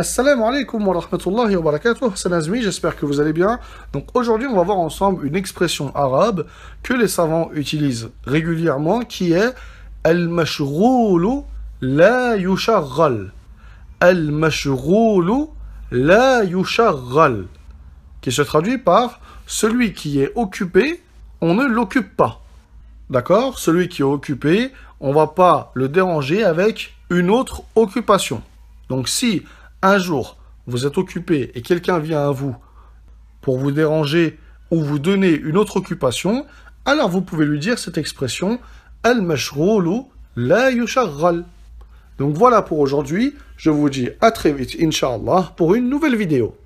Assalamu alaikum wa rahmatullahi wa barakatuh, c'est Nazmi, j'espère que vous allez bien. Donc aujourd'hui, on va voir ensemble une expression arabe que les savants utilisent régulièrement qui est Al-mashroulu la yusharral. Al-mashroulu la yusharral. Qui se traduit par celui qui est occupé, on ne l'occupe pas. D'accord Celui qui est occupé, on va pas le déranger avec une autre occupation. Donc si un jour, vous êtes occupé et quelqu'un vient à vous pour vous déranger ou vous donner une autre occupation, alors vous pouvez lui dire cette expression al-mashroulu la Donc voilà pour aujourd'hui, je vous dis à très vite, Inch'Allah, pour une nouvelle vidéo.